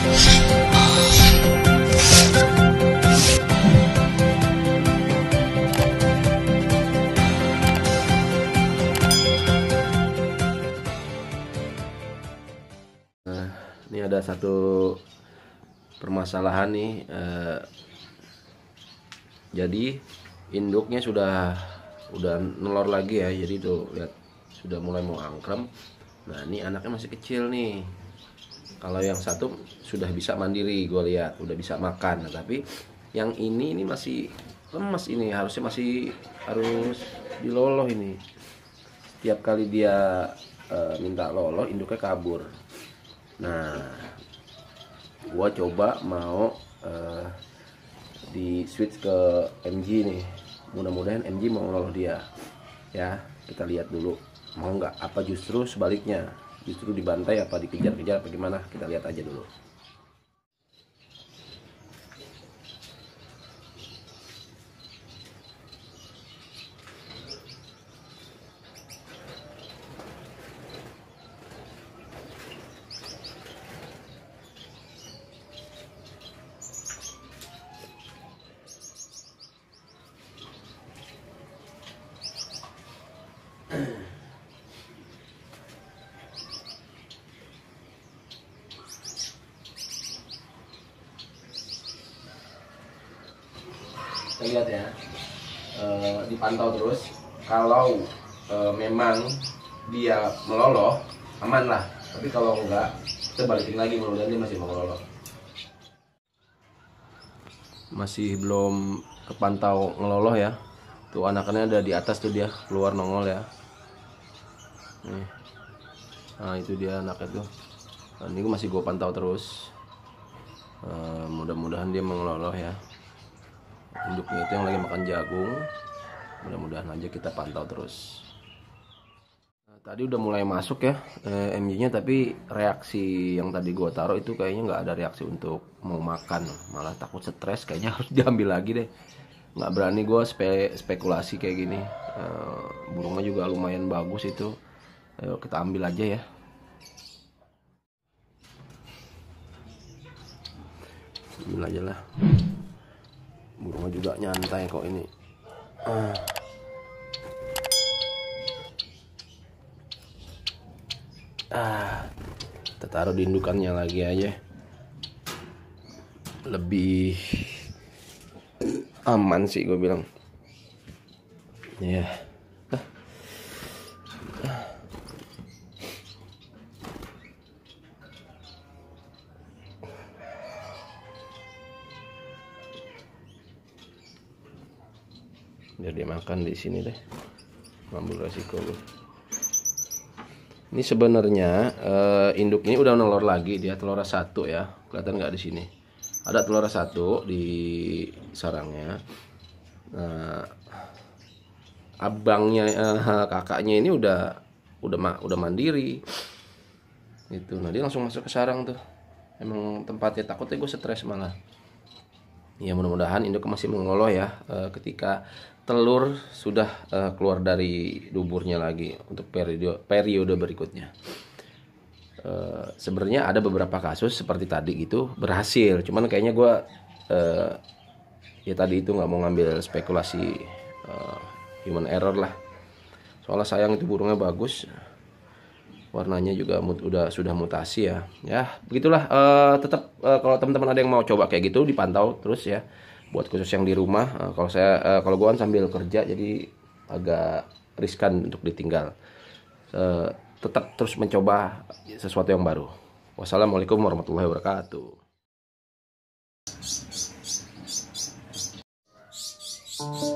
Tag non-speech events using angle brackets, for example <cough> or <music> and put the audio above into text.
ini ada satu permasalahan nih eh, jadi induknya sudah udah nelor lagi ya jadi tuh lihat sudah mulai mau angkrem nah ini anaknya masih kecil nih kalau yang satu sudah bisa mandiri gue lihat, udah bisa makan. Nah, tapi yang ini ini masih lemas ini, harusnya masih harus diloloh ini. Tiap kali dia e, minta loloh induknya kabur. Nah, gue coba mau e, di switch ke MG nih. Mudah-mudahan MG mau loloh dia. Ya, kita lihat dulu mau nggak apa justru sebaliknya justru dibantai apa dikejar-kejar apa gimana kita lihat aja dulu kita lihat ya e, dipantau terus kalau e, memang dia meloloh aman lah tapi kalau enggak kita balikin lagi mudah-mudahan dia masih mau meloloh masih belum kepantau ngeloloh ya tuh anakannya ada di atas tuh dia keluar nongol ya nih nah itu dia anaknya tuh nah, ini masih gue pantau terus uh, mudah-mudahan dia mengeloloh ya induknya itu yang lagi makan jagung mudah-mudahan aja kita pantau terus nah, tadi udah mulai masuk ya eh, MJ nya tapi reaksi yang tadi gua taruh itu kayaknya nggak ada reaksi untuk mau makan malah takut stres kayaknya <laughs> harus diambil lagi deh nggak berani gua spe spekulasi kayak gini eh, burungnya juga lumayan bagus itu Ayo kita ambil aja ya ambil aja lah burungnya juga nyantai kok ini ah. ah kita taruh di indukannya lagi aja lebih aman sih gue bilang ya yeah. biar dia makan di sini deh ngambil resiko lu ini sebenarnya uh, induk ini udah nelor lagi dia telur satu ya kelihatan nggak di sini ada telur satu di sarangnya nah, abangnya uh, kakaknya ini udah udah udah mandiri itu nanti langsung masuk ke sarang tuh emang tempatnya takutnya gue stres malah ya mudah-mudahan induk masih mengoloh ya e, ketika telur sudah uh, keluar dari duburnya lagi untuk periode periode berikutnya. Uh, Sebenarnya ada beberapa kasus seperti tadi gitu berhasil, cuman kayaknya gue uh, ya tadi itu nggak mau ngambil spekulasi uh, human error lah. Soalnya sayang itu burungnya bagus, warnanya juga mut, udah sudah mutasi ya. Ya begitulah. Uh, tetap uh, kalau teman-teman ada yang mau coba kayak gitu dipantau terus ya buat khusus yang di rumah uh, kalau saya uh, kalau gua kan sambil kerja jadi agak riskan untuk ditinggal uh, tetap terus mencoba sesuatu yang baru wassalamualaikum warahmatullahi wabarakatuh Thank